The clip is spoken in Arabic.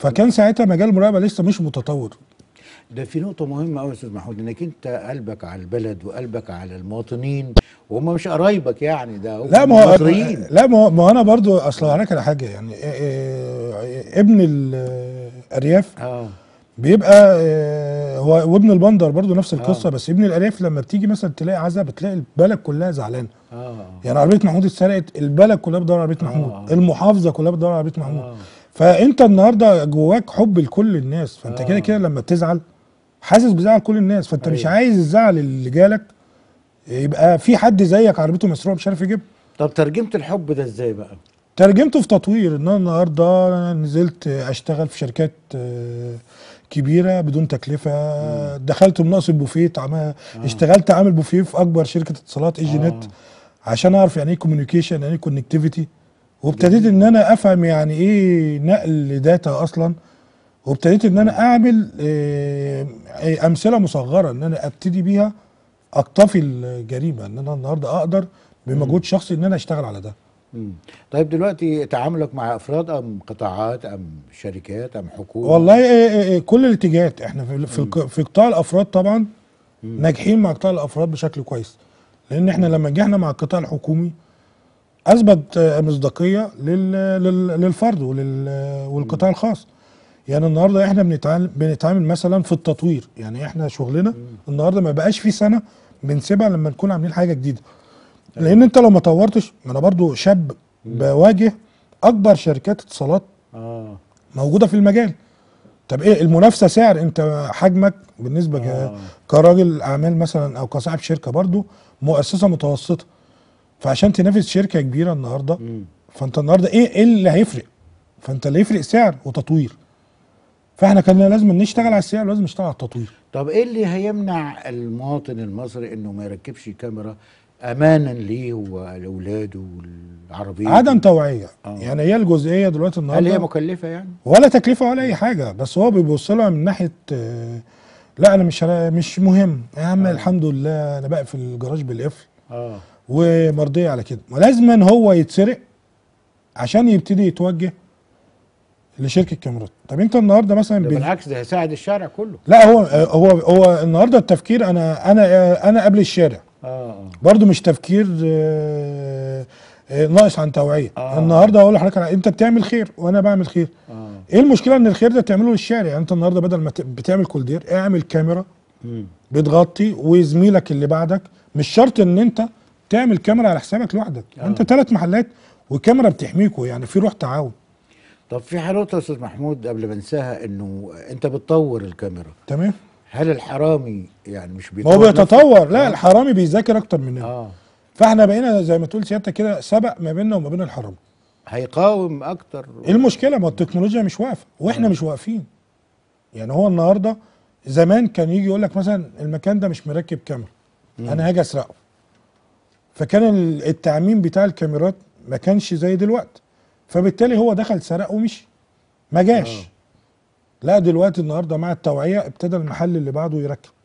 فكان ساعتها مجال المراقبه لسه مش متطور ده في نقطة مهمة أوي يا أستاذ محمود إنك أنت قلبك على البلد وقلبك على المواطنين وهم مش قرايبك يعني ده لا ما هو لا ما هو أنا برضو أصل هناك على حاجة يعني إيه، إيه، إيه، ابن الأرياف آه بيبقى آه، هو وابن البندر برضو نفس آه. القصه آه. بس ابن الارياف لما بتيجي مثلا تلاقي عزا بتلاقي البلد كلها زعلانه آه. يعني عربيه محمود اتسرقت البلد كلها بتدور عربيه آه. محمود آه. المحافظه كلها بتدور عربيه محمود آه. فانت النهارده جواك حب لكل الناس فانت كده آه. كده لما بتزعل حاسس بزعل كل الناس فانت أيه. مش أيوه. عايز الزعل اللي جالك يبقى في حد زيك عربيته مسروقه مش عارف يجيبها طب ترجمت الحب ده ازاي بقى ترجمته في تطوير ان انا النهارده نزلت اشتغل في شركات كبيره بدون تكلفه مم. دخلت مناصب البوفيه آه. اشتغلت عامل بوفيه في اكبر شركه اتصالات ايجي آه. نت عشان اعرف يعني ايه كوميونيكيشن يعني ايه كونكتيفيتي وابتديت ان انا افهم يعني ايه نقل داتا اصلا وابتديت ان انا اعمل إيه امثله مصغره ان انا ابتدي بيها اكتفي الجريمه ان انا النهارده اقدر بمجهود شخصي ان انا اشتغل على ده طيب دلوقتي تعاملك مع افراد ام قطاعات ام شركات ام حكومه والله إيه إيه, إيه، كل الاتجاهات احنا في في, في قطاع الافراد طبعا مم. ناجحين مع قطاع الافراد بشكل كويس لان احنا لما نجحنا مع القطاع الحكومي اثبت آه، مصداقيه للفرد والقطاع الخاص يعني النهارده احنا بنتعامل بنتعامل مثلا في التطوير يعني احنا شغلنا النهارده ما بقاش في سنه بنسيبها لما نكون عاملين حاجه جديده لان انت لو ما طورتش ما انا برضو شاب بواجه اكبر شركات اتصالات اه موجوده في المجال طب ايه المنافسه سعر انت حجمك بالنسبه آه. كراجل اعمال مثلا او كصاحب شركه برضو مؤسسه متوسطه فعشان تنافس شركه كبيره النهارده م. فانت النهارده ايه ايه اللي هيفرق فانت اللي يفرق سعر وتطوير فاحنا كان لازم نشتغل على السياق ولازم نشتغل على التطوير طب ايه اللي هيمنع المواطن المصري انه ما يركبش كاميرا امانا ليه ولاولاده والعربيه عدم توعيه آه. يعني هي الجزئيه دلوقتي النهارده هل هي مكلفه يعني ولا تكلفه ولا اي حاجه بس هو بيبص لها من ناحيه آه، لا انا مش مش مهم يا عم آه. الحمد لله انا بقى في الجراج بالقفل اه ومرضيه على كده ولازما هو يتسرق عشان يبتدي يتوجه لشركه كاميرات طب انت النهارده مثلا بالعكس ده هيساعد الشارع كله لا هو هو هو النهارده التفكير انا انا انا قبل الشارع اه, آه. برضو مش تفكير آه، آه، ناقص عن توعيه آه. النهارده هقول لحضرتك انت بتعمل خير وانا بعمل خير آه. ايه المشكله ان الخير ده تعمله للشارع يعني انت النهارده بدل ما بتعمل كولدير اعمل كاميرا مم. بتغطي وزميلك اللي بعدك مش شرط ان انت تعمل كاميرا على حسابك لوحدك آه. انت ثلاث محلات وكاميرا بتحميكوا يعني في روح تعاون طب في حالات يا استاذ محمود قبل ما انساها انه انت بتطور الكاميرا تمام هل الحرامي يعني مش بيطور هو بيتطور لا آه. الحرامي بيذاكر اكتر مننا آه. فاحنا بقينا زي ما تقول سيادتك كده سبق ما بيننا وما بين الحرامي هيقاوم اكتر ايه المشكله ما التكنولوجيا مش واقفه واحنا آه. مش واقفين يعني هو النهارده زمان كان يجي يقول لك مثلا المكان ده مش مركب كاميرا انا هاجي اسرقه فكان التعميم بتاع الكاميرات ما كانش زي دلوقتي فبالتالي هو دخل سرق ومشي ما جاش آه. لا دلوقتي النهارده مع التوعيه ابتدى المحل اللي بعده يركب